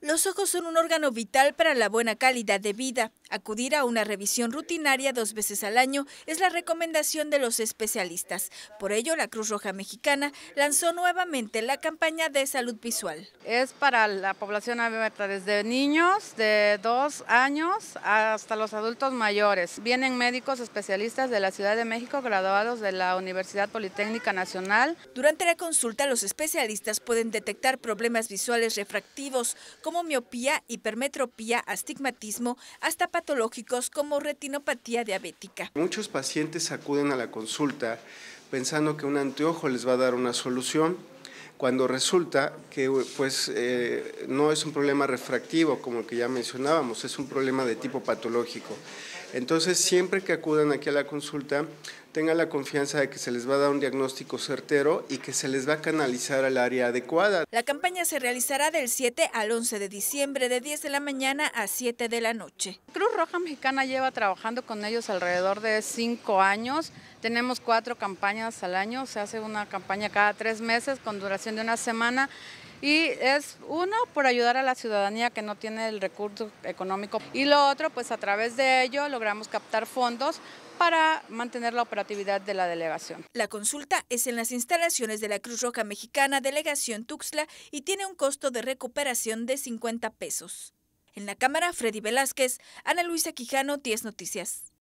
Los ojos son un órgano vital para la buena calidad de vida. Acudir a una revisión rutinaria dos veces al año es la recomendación de los especialistas. Por ello, la Cruz Roja Mexicana lanzó nuevamente la campaña de salud visual. Es para la población abierta, desde niños de dos años hasta los adultos mayores. Vienen médicos especialistas de la Ciudad de México, graduados de la Universidad Politécnica Nacional. Durante la consulta, los especialistas pueden detectar problemas visuales refractivos como miopía, hipermetropía, astigmatismo, hasta patológicos como retinopatía diabética. Muchos pacientes acuden a la consulta pensando que un anteojo les va a dar una solución cuando resulta que pues, eh, no es un problema refractivo como el que ya mencionábamos, es un problema de tipo patológico. Entonces, siempre que acudan aquí a la consulta, tengan la confianza de que se les va a dar un diagnóstico certero y que se les va a canalizar al área adecuada. La campaña se realizará del 7 al 11 de diciembre, de 10 de la mañana a 7 de la noche. Cruz Roja Mexicana lleva trabajando con ellos alrededor de 5 años. Tenemos cuatro campañas al año, se hace una campaña cada tres meses con duración de una semana. Y es uno por ayudar a la ciudadanía que no tiene el recurso económico y lo otro pues a través de ello logramos captar fondos para mantener la operatividad de la delegación. La consulta es en las instalaciones de la Cruz Roja Mexicana Delegación Tuxla, y tiene un costo de recuperación de 50 pesos. En la cámara, Freddy Velázquez, Ana Luisa Quijano, 10 Noticias.